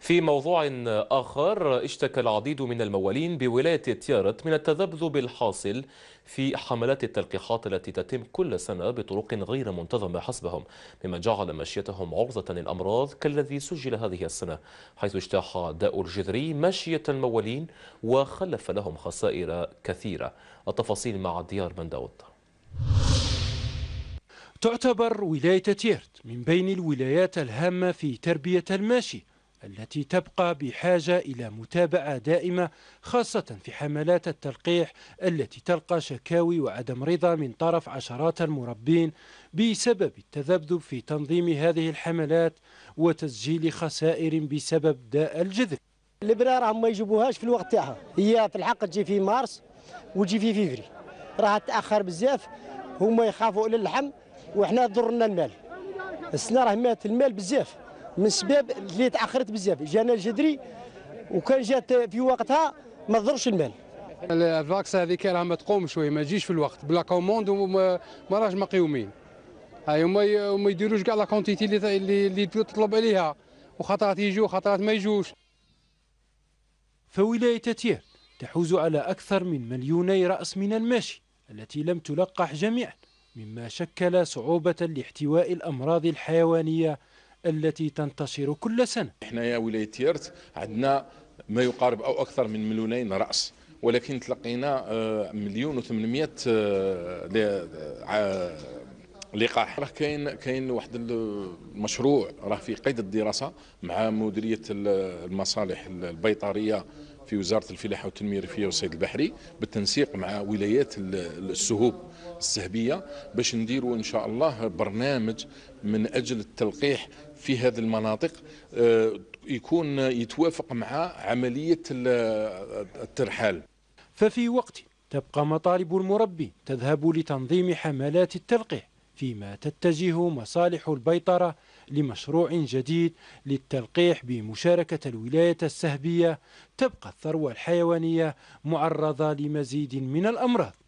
في موضوع آخر اشتكى العديد من الموالين بولاية تيارت من التذبذب الحاصل في حملات التلقيحات التي تتم كل سنة بطرق غير منتظمة حسبهم مما جعل مشيتهم عرضة للأمراض كالذي سجل هذه السنة حيث اجتاح داء الجذري مشية الموالين وخلف لهم خسائر كثيرة التفاصيل مع ديار بن داود تعتبر ولاية تيرت من بين الولايات الهامة في تربية الماشي التي تبقى بحاجة إلى متابعة دائمة خاصة في حملات التلقيح التي تلقى شكاوي وعدم رضا من طرف عشرات المربين بسبب التذبذب في تنظيم هذه الحملات وتسجيل خسائر بسبب داء الجذب الابرار راهم ما يجيبوهاش في الوقت تاعها هي في الحق تجي في مارس وتجي في فيفري راها تاخر بزاف هما يخافوا للحم وحنا ضرنا المال السنه راه مات المال بزاف من سبب اللي تاخرت بزاف جانا الجدري وكان جات في وقتها ما ضرش المال الفاكس هذيك راه ما تقومش شويه ما تجيش في الوقت بلا كوموند وما راهش مقيومين هاي هما ما يديروش كاع لا كونتيتي اللي اللي تطلب عليها وخطرات يجوا خطرات ما يجوش فولايه تير تحوز على اكثر من مليوني راس من الماشي التي لم تلقح جميعا مما شكل صعوبه لاحتواء الامراض الحيوانيه التي تنتشر كل سنة احنا يا ولاية تيرت عندنا ما يقارب أو أكثر من مليونين رأس ولكن تلقينا آه، مليون و800 آه، آه، لقاح راه كاين كاين واحد المشروع راه في قيد الدراسه مع مديريه المصالح البيطريه في وزاره الفلاحه والتنميه الريفيه والصيد البحري بالتنسيق مع ولايات السهوب السهبيه باش نديروا ان شاء الله برنامج من اجل التلقيح في هذه المناطق آه، يكون يتوافق مع عمليه الترحال ففي وقت تبقى مطالب المربي تذهب لتنظيم حملات التلقيح فيما تتجه مصالح البيطرة لمشروع جديد للتلقيح بمشاركة الولايات السهبية تبقى الثروة الحيوانية معرضة لمزيد من الأمراض